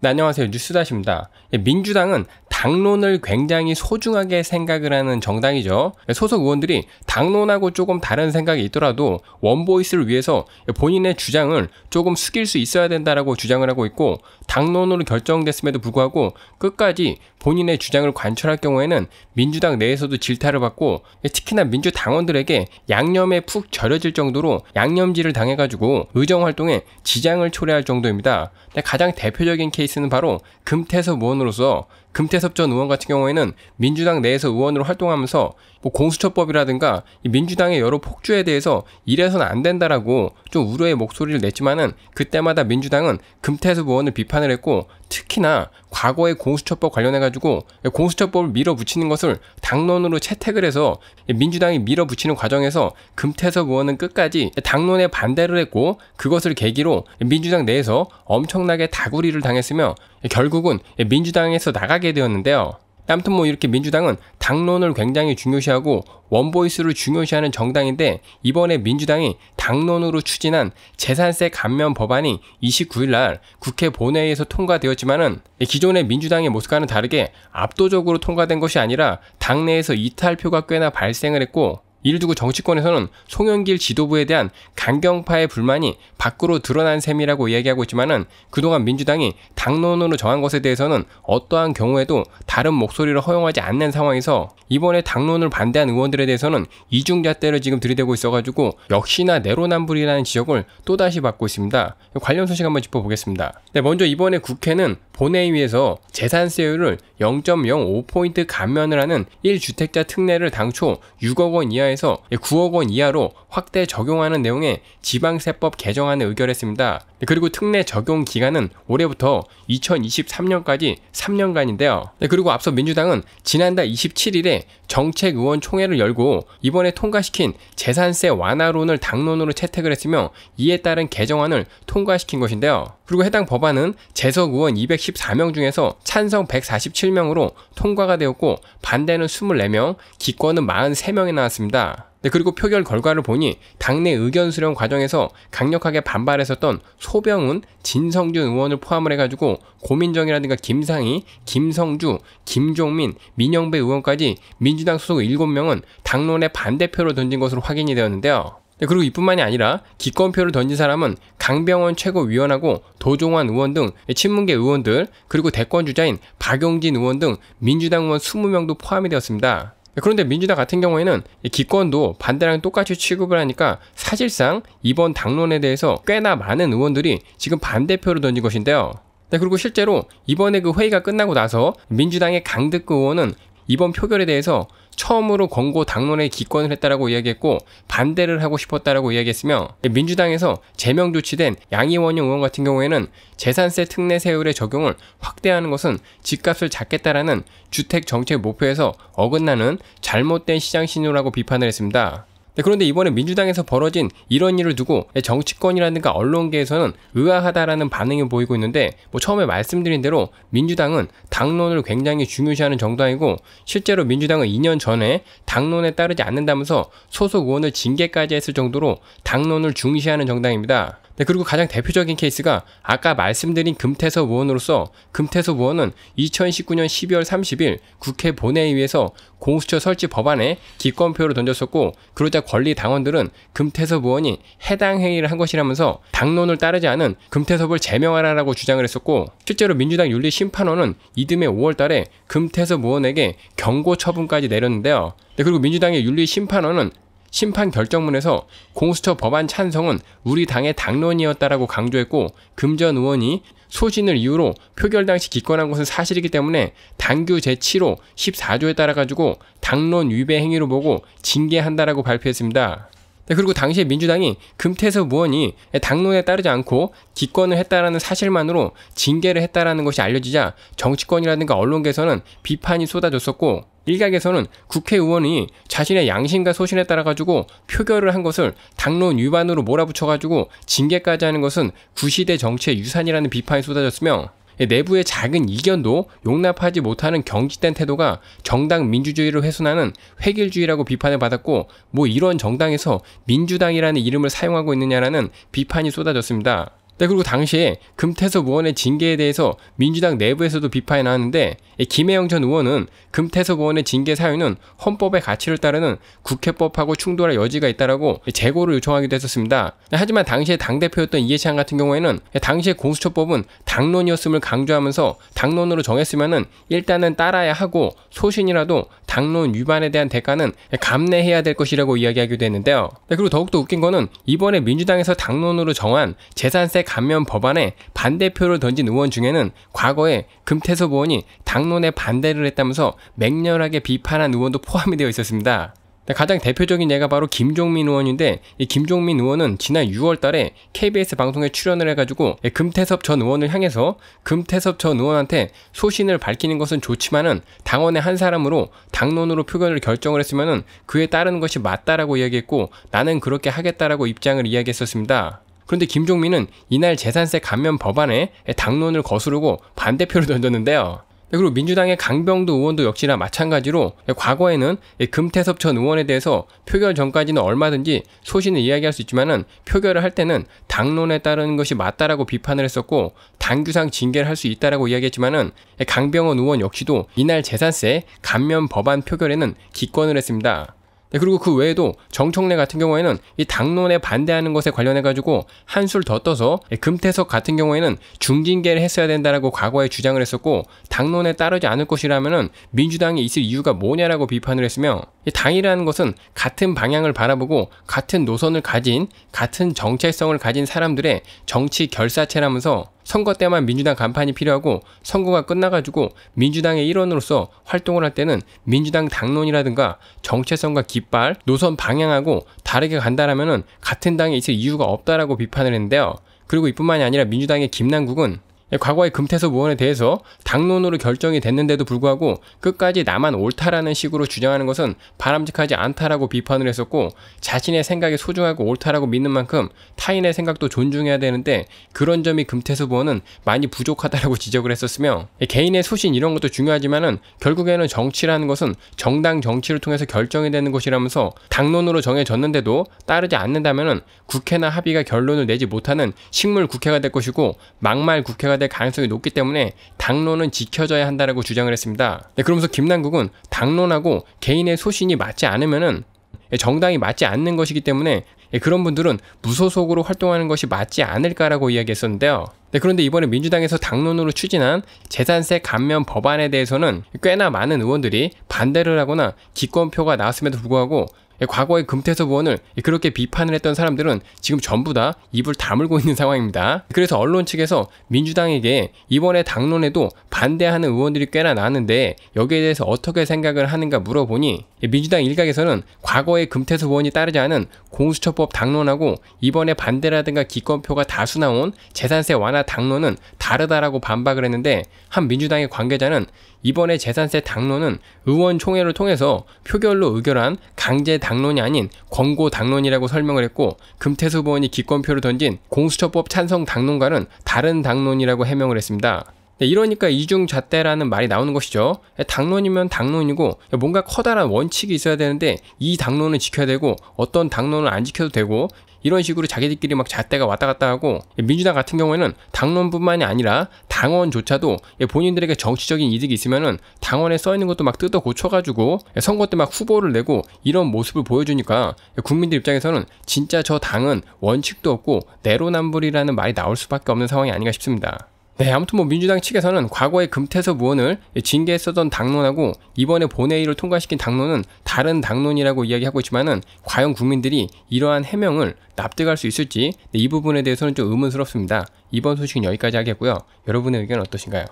네, 안녕하세요. 뉴스다시입니다. 예, 민주당은 당론을 굉장히 소중하게 생각을 하는 정당이죠. 예, 소속 의원들이 당론하고 조금 다른 생각이 있더라도 원보이스를 위해서 본인의 주장을 조금 숙일 수 있어야 된다라고 주장을 하고 있고 당론으로 결정됐음에도 불구하고 끝까지 본인의 주장을 관철할 경우에는 민주당 내에서도 질타를 받고 특히나 민주당원들에게 양념에 푹 절여질 정도로 양념질을 당해가지고 의정활동에 지장을 초래할 정도입니다. 가장 대표적인 케이스는 바로 금태섭 의원으로서 금태섭 전 의원 같은 경우에는 민주당 내에서 의원으로 활동하면서 뭐 공수처법이라든가 민주당의 여러 폭주에 대해서 이래선 안 된다라고 좀 우려의 목소리를 냈지만은 그때마다 민주당은 금태섭 의원을 비판을 했고 특히나 과거의 공수처법 관련해 가지고 공수처법을 밀어붙이는 것을 당론으로 채택을 해서 민주당이 밀어붙이는 과정에서 금태서 의원은 끝까지 당론에 반대를 했고 그것을 계기로 민주당 내에서 엄청나게 다구리를 당했으며 결국은 민주당에서 나가게 되었는데요. 아무튼 뭐 이렇게 민주당은 당론을 굉장히 중요시하고 원보이스를 중요시하는 정당인데 이번에 민주당이 당론으로 추진한 재산세 감면 법안이 29일 날 국회 본회의에서 통과되었지만은 기존의 민주당의 모습과는 다르게 압도적으로 통과된 것이 아니라 당내에서 이탈표가 꽤나 발생을 했고 이를 두고 정치권에서는 송영길 지도부에 대한 강경파의 불만이 밖으로 드러난 셈이라고 이야기하고 있지만은 그동안 민주당이 당론으로 정한 것에 대해서는 어떠한 경우에도 다른 목소리를 허용하지 않는 상황에서 이번에 당론을 반대한 의원들에 대해서는 이중잣대를 지금 들이대고 있어가지고 역시나 내로남불이라는 지적을 또다시 받고 있습니다. 관련 소식 한번 짚어보겠습니다. 네, 먼저 이번에 국회는 본회의에서 재산세율을 0.05포인트 감면을 하는 1주택자 특례를 당초 6억 원 이하 분야에서 9억 원 이하로 확대 적용하는 내용의 지방세법 개정안을 의결했습니다. 그리고 특례 적용 기간은 올해부터 2023년까지 3년간인데요. 그리고 앞서 민주당은 지난달 27일에 정책의원 총회를 열고 이번에 통과시킨 재산세 완화론을 당론으로 채택을 했으며 이에 따른 개정안을 통과시킨 것인데요. 그리고 해당 법안은 재석 의원 214명 중에서 찬성 147명으로 통과가 되었고 반대는 24명, 기권은 43명이 나왔습니다. 네, 그리고 표결 결과를 보니 당내 의견 수렴 과정에서 강력하게 반발했었던 소병훈, 진성준 의원을 포함을 해가지고 고민정이라든가 김상희, 김성주, 김종민, 민영배 의원까지 민주당 소속 7명은 당론에 반대표로 던진 것으로 확인이 되었는데요. 네, 그리고 이뿐만이 아니라 기권표를 던진 사람은 강병원 최고위원하고 도종환 의원 등 친문계 의원들 그리고 대권 주자인 박용진 의원 등 민주당 의원 20명도 포함이 되었습니다. 그런데 민주당 같은 경우에는 기권도 반대랑 똑같이 취급을 하니까 사실상 이번 당론에 대해서 꽤나 많은 의원들이 지금 반대표를 던진 것인데요. 네, 그리고 실제로 이번에 그 회의가 끝나고 나서 민주당의 강득 의원은 이번 표결에 대해서 처음으로 권고 당론에 기권을 했다라고 이야기했고 반대를 하고 싶었다라고 이야기했으며 민주당에서 제명 조치된 양의원영 의원 같은 경우에는 재산세 특례 세율의 적용을 확대하는 것은 집값을 잡겠다라는 주택 정책 목표에서 어긋나는 잘못된 시장 신호라고 비판을 했습니다. 네, 그런데 이번에 민주당에서 벌어진 이런 일을 두고 정치권이라든가 언론계에서는 의아하다라는 반응이 보이고 있는데 뭐 처음에 말씀드린 대로 민주당은 당론을 굉장히 중요시하는 정당이고 실제로 민주당은 2년 전에 당론에 따르지 않는다면서 소속 의원을 징계까지 했을 정도로 당론을 중시하는 정당입니다. 네, 그리고 가장 대표적인 케이스가 아까 말씀드린 금태섭 의원으로서 금태섭 의원은 2019년 12월 30일 국회 본회의에서 공수처 설치 법안에 기권표를 던졌었고 그러자 권리 당원들은 금태섭 의원이 해당 행위를 한 것이라면서 당론을 따르지 않은 금태섭을 제명하라라고 주장을 했었고 실제로 민주당 윤리심판원은 이듬해 5월달에 금태섭 의원에게 경고 처분까지 내렸는데요. 네, 그리고 민주당의 윤리심판원은 심판 결정문에서 공수처 법안 찬성은 우리 당의 당론이었다라고 강조했고 금전 의원이 소신을 이유로 표결 당시 기권한 것은 사실이기 때문에 당규 제7호 14조에 따라 가지고 당론 위배 행위로 보고 징계한다라고 발표했습니다. 네, 그리고 당시에 민주당이 금태섭 무원이 당론에 따르지 않고 기권을 했다라는 사실만으로 징계를 했다라는 것이 알려지자 정치권이라든가 언론계에서는 비판이 쏟아졌었고 일각에서는 국회의원이 자신의 양심과 소신에 따라 가지고 표결을 한 것을 당론 위반으로 몰아붙여 가지고 징계까지 하는 것은 구시대 정치의 유산이라는 비판이 쏟아졌으며 예, 내부의 작은 이견도 용납하지 못하는 경직된 태도가 정당 민주주의를 훼손하는 획일주의라고 비판을 받았고 뭐 이런 정당에서 민주당이라는 이름을 사용하고 있느냐라는 비판이 쏟아졌습니다. 네, 그리고 당시에 금태섭 의원의 징계에 대해서 민주당 내부에서도 비판이나왔는데 김혜영 전 의원은 금태섭 의원의 징계 사유는 헌법의 가치를 따르는 국회법하고 충돌할 여지가 있다라고 재고를 요청하기도 했었습니다. 네, 하지만 당시에 당대표였던 이해찬 같은 경우에는 당시에 공수처법은 당론이었음을 강조하면서 당론으로 정했으면 일단은 따라야 하고 소신이라도 당론 위반에 대한 대가는 감내해야 될 것이라고 이야기하기도 했는데요. 네, 그리고 더욱더 웃긴 거는 이번에 민주당에서 당론으로 정한 재산세 감면 법안에 반대표를 던진 의원 중에는 과거에 금태섭 의원이 당론에 반대를 했다면서 맹렬하게 비판한 의원도 포함이 되어 있었습니다. 가장 대표적인 예가 바로 김종민 의원인데 이 김종민 의원은 지난 6월 달에 KBS 방송에 출연을 해가지고 금태섭 전 의원을 향해서 금태섭 전 의원한테 소신을 밝히는 것은 좋지만은 당원의 한 사람으로 당론으로 표결을 결정을 했으면은 그에 따르는 것이 맞다라고 이야기했고 나는 그렇게 하겠다라고 입장을 이야기했었습니다. 그런데 김종민은 이날 재산세 감면 법안에 당론을 거스르고 반대표를 던졌는데요. 그리고 민주당의 강병도 의원도 역시나 마찬가지로 과거에는 금태섭 전 의원에 대해서 표결 전까지는 얼마든지 소신을 이야기할 수 있지만은 표결을 할 때는 당론에 따르는 것이 맞다라고 비판을 했었고 당규상 징계를 할 수 있다라고 이야기했지만은 강병원 의원 역시도 이날 재산세 감면 법안 표결에는 기권을 했습니다. 네, 그리고 그 외에도 정청래 같은 경우에는 이 당론에 반대하는 것에 관련해 가지고 한술 더 떠서 금태석 같은 경우에는 중징계를 했어야 된다라고 과거에 주장을 했었고 당론에 따르지 않을 것이라면은 민주당이 있을 이유가 뭐냐라고 비판을 했으며 당이라는 것은 같은 방향을 바라보고 같은 노선을 가진 같은 정체성을 가진 사람들의 정치 결사체라면서 선거 때만 민주당 간판이 필요하고 선거가 끝나가지고 민주당의 일원으로서 활동을 할 때는 민주당 당론이라든가 정체성과 깃발, 노선 방향하고 다르게 간다라면은 같은 당에 있을 이유가 없다라고 비판을 했는데요. 그리고 이뿐만이 아니라 민주당의 김남국은 예, 과거의 금태섭 의원에 대해서 당론으로 결정이 됐는데도 불구하고 끝까지 나만 옳다라는 식으로 주장하는 것은 바람직하지 않다라고 비판을 했었고 자신의 생각이 소중하고 옳다라고 믿는 만큼 타인의 생각도 존중해야 되는데 그런 점이 금태섭 의원은 많이 부족하다라고 지적을 했었으며 예, 개인의 소신 이런 것도 중요하지만은 결국에는 정치라는 것은 정당 정치를 통해서 결정이 되는 것이라면서 당론으로 정해졌는데도 따르지 않는다면은 국회나 합의가 결론을 내지 못하는 식물 국회가 될 것이고 막말 국회가 될 가능성이 높기 때문에 당론은 지켜져야 한다라고 주장을 했습니다. 네, 그러면서 김남국은 당론하고 개인의 소신이 맞지 않으면은 예, 정당이 맞지 않는 것이기 때문에 예, 그런 분들은 무소속으로 활동하는 것이 맞지 않을까라고 이야기했었는데요. 네, 그런데 이번에 민주당에서 당론으로 추진한 재산세 감면 법안에 대해서는 꽤나 많은 의원들이 반대를 하거나 기권표가 나왔음에도 불구하고 예, 과거의 금태섭 의원을 예, 그렇게 비판을 했던 사람들은 지금 전부 다 입을 다물고 있는 상황입니다. 그래서 언론 측에서 민주당에게 이번에 당론에도 반대하는 의원들이 꽤나 나왔는데 여기에 대해서 어떻게 생각을 하는가 물어보니 예, 민주당 일각에서는 과거의 금태섭 의원이 따르지 않은 공수처법 당론하고 이번에 반대라든가 기권표가 다수 나온 재산세 완화 당론은 다르다라고 반박을 했는데 한 민주당의 관계자는 이번에 재산세 당론은 의원총회를 통해서 표결로 의결한 강제 당론이 아닌 권고 당론이라고 설명을 했고 금태섭 의원이 기권표를 던진 공수처법 찬성 당론과는 다른 당론이라고 해명을 했습니다. 네, 이러니까 이중잣대라는 말이 나오는 것이죠. 예, 당론이면 당론이고 예, 뭔가 커다란 원칙이 있어야 되는데 이 당론은 지켜야 되고 어떤 당론을 안 지켜도 되고 이런 식으로 자기들끼리 막 잣대가 왔다 갔다 하고 예, 민주당 같은 경우에는 당론뿐만이 아니라 당원조차도 본인들에게 정치적인 이득이 있으면은 당원에 써 있는 것도 막 뜯어 고쳐가지고 선거 때 막 후보를 내고 이런 모습을 보여주니까 국민들 입장에서는 진짜 저 당은 원칙도 없고 내로남불이라는 말이 나올 수밖에 없는 상황이 아닌가 싶습니다. 네, 아무튼 뭐 민주당 측에서는 과거에 금태섭 의원을 징계했었던 당론하고 이번에 본회의를 통과시킨 당론은 다른 당론이라고 이야기하고 있지만은 과연 국민들이 이러한 해명을 납득할 수 있을지 네, 이 부분에 대해서는 좀 의문스럽습니다. 이번 소식은 여기까지 하겠고요. 여러분의 의견 어떠신가요?